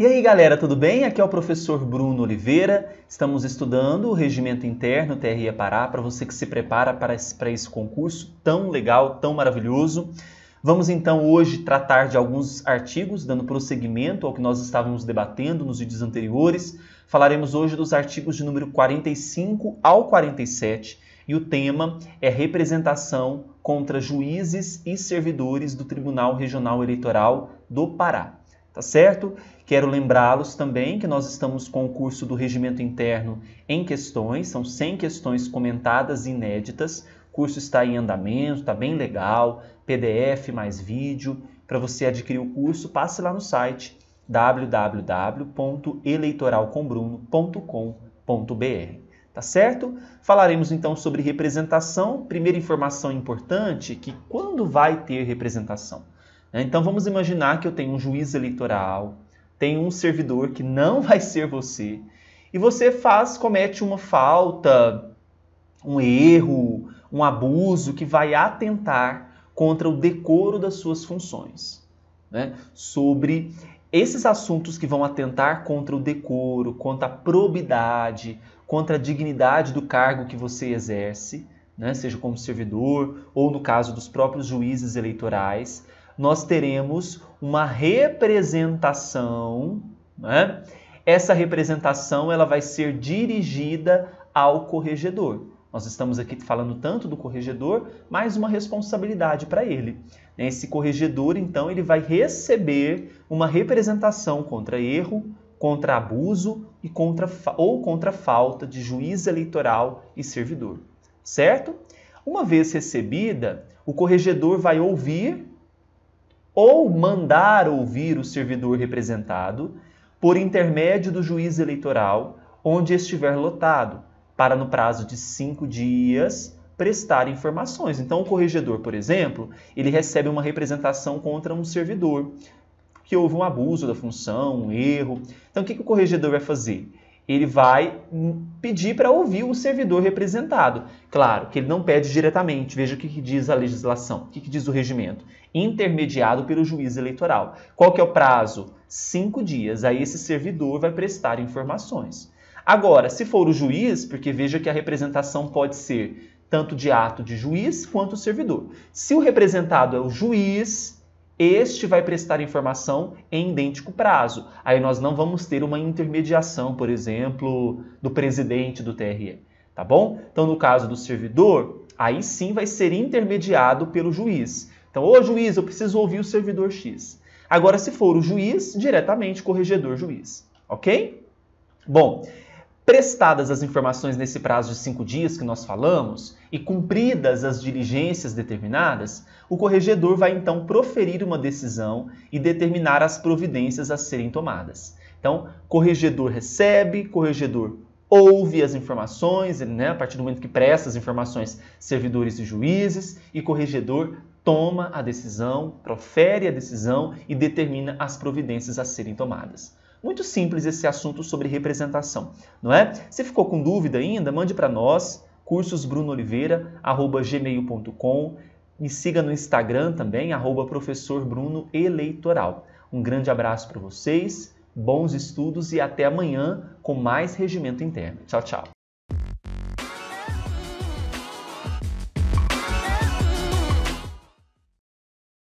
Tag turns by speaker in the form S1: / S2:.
S1: E aí galera, tudo bem? Aqui é o professor Bruno Oliveira. Estamos estudando o Regimento Interno TRE Pará para você que se prepara para esse, para esse concurso tão legal, tão maravilhoso. Vamos então hoje tratar de alguns artigos, dando prosseguimento ao que nós estávamos debatendo nos vídeos anteriores. Falaremos hoje dos artigos de número 45 ao 47 e o tema é representação contra juízes e servidores do Tribunal Regional Eleitoral do Pará tá certo? Quero lembrá-los também que nós estamos com o curso do Regimento Interno em questões, são 100 questões comentadas inéditas. O curso está em andamento, está bem legal, PDF mais vídeo. Para você adquirir o curso, passe lá no site www.eleitoralcombruno.com.br. Tá certo? Falaremos então sobre representação. Primeira informação importante é que quando vai ter representação? Né? Então vamos imaginar que eu tenho um juiz eleitoral, tenho um servidor que não vai ser você, e você faz, comete uma falta, um erro, um abuso que vai atentar contra o decoro das suas funções. Né? Sobre esses assuntos que vão atentar contra o decoro, contra a probidade, contra a dignidade do cargo que você exerce, né? seja como servidor ou no caso dos próprios juízes eleitorais, nós teremos uma representação, né? Essa representação ela vai ser dirigida ao corregedor. Nós estamos aqui falando tanto do corregedor, mais uma responsabilidade para ele. Esse corregedor, então, ele vai receber uma representação contra erro, contra abuso e contra, ou contra falta de juiz eleitoral e servidor, certo? Uma vez recebida, o corregedor vai ouvir ou mandar ouvir o servidor representado por intermédio do juiz eleitoral onde estiver lotado, para no prazo de cinco dias prestar informações. Então, o corregedor, por exemplo, ele recebe uma representação contra um servidor que houve um abuso da função, um erro. Então, o que, que o corregedor vai fazer? ele vai pedir para ouvir o servidor representado. Claro que ele não pede diretamente, veja o que, que diz a legislação, o que, que, diz o regimento. Intermediado pelo juiz eleitoral. Qual que é o prazo? Cinco dias. Aí esse servidor vai prestar informações. Agora, se for o juiz, porque veja que a representação pode ser tanto de ato de juiz quanto servidor. Se o representado é o juiz, este vai prestar informação em idêntico prazo. Aí nós não vamos ter uma intermediação, por exemplo, do presidente do TRE, tá bom? Então, no caso do servidor, aí sim vai ser intermediado pelo juiz. Então, ô juiz, eu preciso ouvir o servidor X. Agora, se for o juiz, diretamente corregedor juiz, ok? Bom, Prestadas as informações nesse prazo de cinco dias que nós falamos e cumpridas as diligências determinadas, o corregedor vai então proferir uma decisão e determinar as providências a serem tomadas. Então, corregedor recebe, corregedor ouve as informações, né, a partir do momento que presta as informações, servidores e juízes, e corregedor toma a decisão, profere a decisão e determina as providências a serem tomadas. Muito simples esse assunto sobre representação, não é? Se ficou com dúvida ainda, mande para nós, cursosbrunooliveira.gmail.com. Me siga no Instagram também, arroba Um grande abraço para vocês, bons estudos e até amanhã com mais Regimento Interno. Tchau, tchau.